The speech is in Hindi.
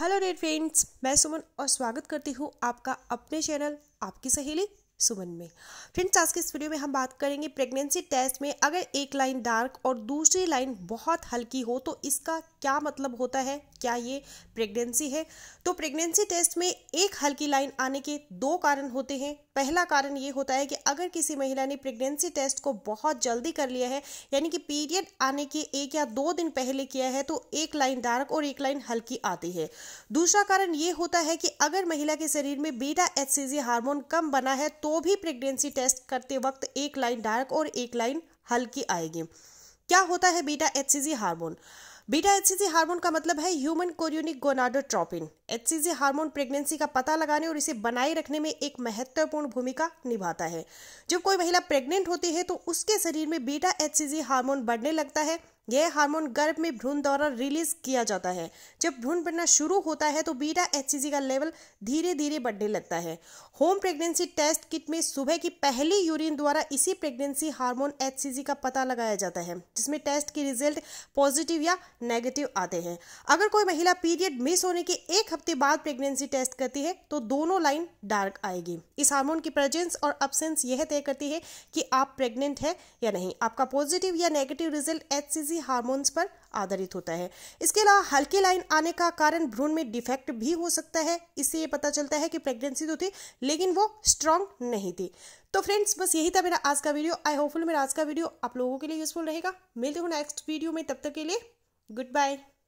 हेलो डेट फ्रेंड्स मैं सुमन और स्वागत करती हूँ आपका अपने चैनल आपकी सहेली सुमन में फ्रेंड्स आज के इस वीडियो में हम बात करेंगे प्रेगनेंसी टेस्ट में अगर एक लाइन डार्क और दूसरी लाइन बहुत हल्की हो तो इसका क्या मतलब होता है क्या ये प्रेगनेंसी है तो प्रेगनेंसी टेस्ट में एक हल्की लाइन आने के दो कारण होते हैं पहला कारण ये होता है कि अगर किसी महिला ने प्रेगनेंसी टेस्ट को बहुत जल्दी कर लिया है यानी कि पीरियड आने के एक या दो दिन पहले किया है तो एक लाइन डार्क और एक लाइन हल्की आती है दूसरा कारण ये होता है कि अगर महिला के शरीर में बीटा एच हार्मोन कम बना है तो भी प्रेगनेंसी टेस्ट करते वक्त एक लाइन डार्क और एक लाइन हल्की आएगी क्या होता है beta H hormone beta HCG hormone का मतलब है human chorionic gonadotropin HCG hormone pregnancy का पता लगाने और इसे बनाए रखने में एक महत्वपूर्ण भूमिका निभाता है जब कोई महिला प्रेग्नेंट होती है तो उसके शरीर में बीटा एचसीजी हार्मोन बढ़ने लगता है यह हार्मोन गर्भ में भ्रूण द्वारा रिलीज किया जाता है जब भ्रूण बनना शुरू होता है तो बीटा एच का लेवल धीरे धीरे बढ़ने लगता है होम प्रेगनेंसी टेस्ट किट में सुबह की पहली यूरिन द्वारा इसी प्रेगनेंसी हार्मोन एच का पता लगाया जाता है जिसमें टेस्ट के रिजल्ट पॉजिटिव या नेगेटिव आते हैं अगर कोई महिला पीरियड मिस होने के एक हफ्ते बाद प्रेगनेंसी टेस्ट करती है तो दोनों लाइन डार्क आएगी इस हार्मोन की प्रेजेंस और अपसेंस यह तय करती है कि आप प्रेग्नेंट है या नहीं आपका पॉजिटिव या नेगेटिव रिजल्ट एच हार्मोन्स पर आधारित होता है इसके अलावा हल्की लाइन आने का कारण भ्रूण में डिफेक्ट भी हो सकता है इससे ये पता चलता है कि प्रेगनेंसी तो थी लेकिन वो स्ट्रांग नहीं थी तो फ्रेंड्स बस यही था मेरा आज का वीडियो आई होपफुल मेरा आज का वीडियो आप लोगों के लिए यूजफुल रहेगा मिलते हो नेक्स्ट वीडियो में तब तक के लिए गुड बाय